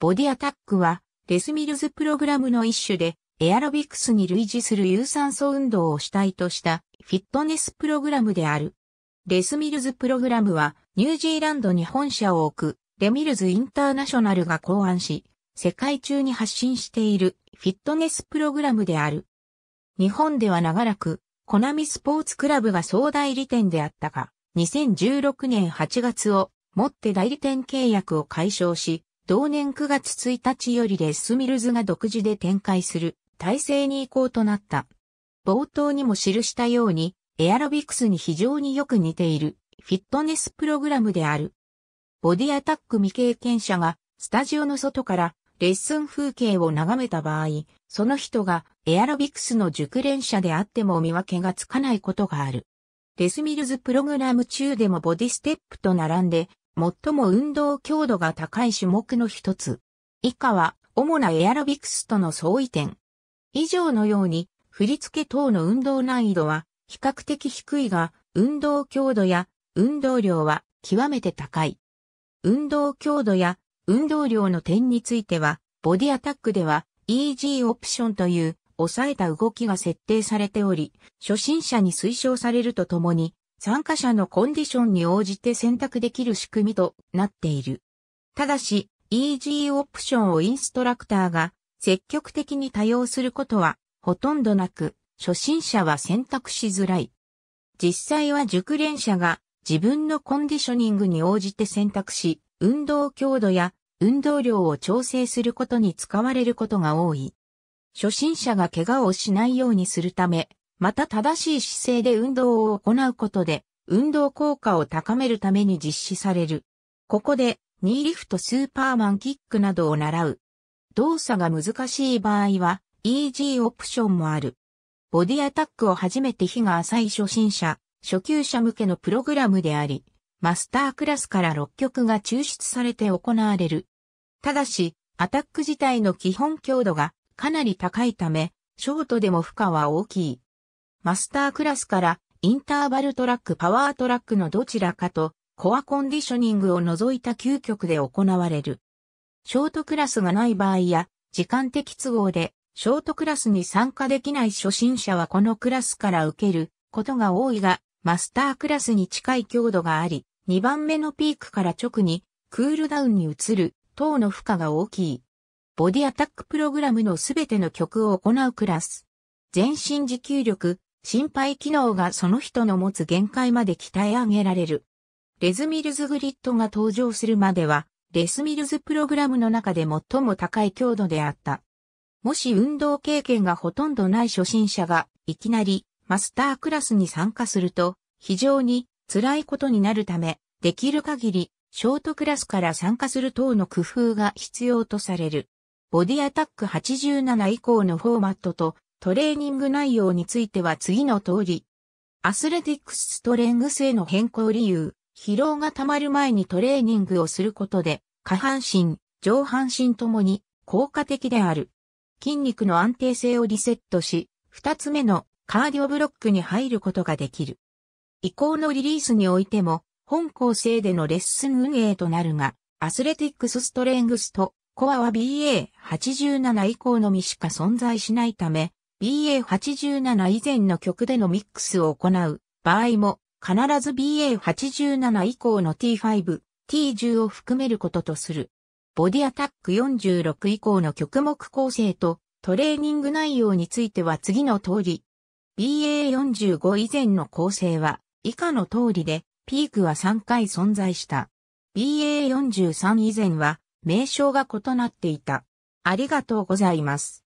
ボディアタックは、レスミルズプログラムの一種で、エアロビクスに類似する有酸素運動を主体としたフィットネスプログラムである。レスミルズプログラムはニュージーランドに本社を置くレミルズインターナショナルが考案し、世界中に発信しているフィットネスプログラムである。日本では長らくコナミスポーツクラブが総代理店であったが、2016年8月をもって代理店契約を解消し、同年9月1日よりレッスミルズが独自で展開する体制に移行となった。冒頭にも記したように、エアロビクスに非常によく似ているフィットネスプログラムである。ボディアタック未経験者がスタジオの外からレッスン風景を眺めた場合、その人がエアロビクスの熟練者であっても見分けがつかないことがある。レスミルズプログラム中でもボディステップと並んで最も運動強度が高い種目の一つ。以下は、主なエアロビクスとの相違点。以上のように、振り付け等の運動難易度は比較的低いが、運動強度や運動量は極めて高い。運動強度や運動量の点については、ボディアタックでは EG オプションという抑えた動きが設定されており、初心者に推奨されるとともに、参加者のコンディションに応じて選択できる仕組みとなっている。ただし、EG オプションをインストラクターが積極的に多用することはほとんどなく、初心者は選択しづらい。実際は熟練者が自分のコンディショニングに応じて選択し、運動強度や運動量を調整することに使われることが多い。初心者が怪我をしないようにするため、また正しい姿勢で運動を行うことで、運動効果を高めるために実施される。ここで、ニーリフトスーパーマンキックなどを習う。動作が難しい場合は、EG オプションもある。ボディアタックを初めて日が浅い初心者、初級者向けのプログラムであり、マスタークラスから6曲が抽出されて行われる。ただし、アタック自体の基本強度がかなり高いため、ショートでも負荷は大きい。マスタークラスからインターバルトラックパワートラックのどちらかとコアコンディショニングを除いた9曲で行われる。ショートクラスがない場合や時間的都合でショートクラスに参加できない初心者はこのクラスから受けることが多いがマスタークラスに近い強度があり2番目のピークから直にクールダウンに移る等の負荷が大きい。ボディアタックプログラムのすべての曲を行うクラス。全身持久力、心肺機能がその人の持つ限界まで鍛え上げられる。レズミルズグリッドが登場するまでは、レスミルズプログラムの中で最も高い強度であった。もし運動経験がほとんどない初心者が、いきなりマスタークラスに参加すると、非常に辛いことになるため、できる限り、ショートクラスから参加する等の工夫が必要とされる。ボディアタック87以降のフォーマットとトレーニング内容については次の通り。アスレティックスストレングスへの変更理由、疲労が溜まる前にトレーニングをすることで、下半身、上半身ともに効果的である。筋肉の安定性をリセットし、二つ目のカーディオブロックに入ることができる。以降のリリースにおいても、本構成でのレッスン運営となるが、アスレティックスストレングスとコアは BA87 以降のみしか存在しないため、BA87 以前の曲でのミックスを行う場合も、必ず BA87 以降の T5、T10 を含めることとする。ボディアタック46以降の曲目構成とトレーニング内容については次の通り。BA45 以前の構成は以下の通りで、ピークは3回存在した。BA43 以前は名称が異なっていた。ありがとうございます。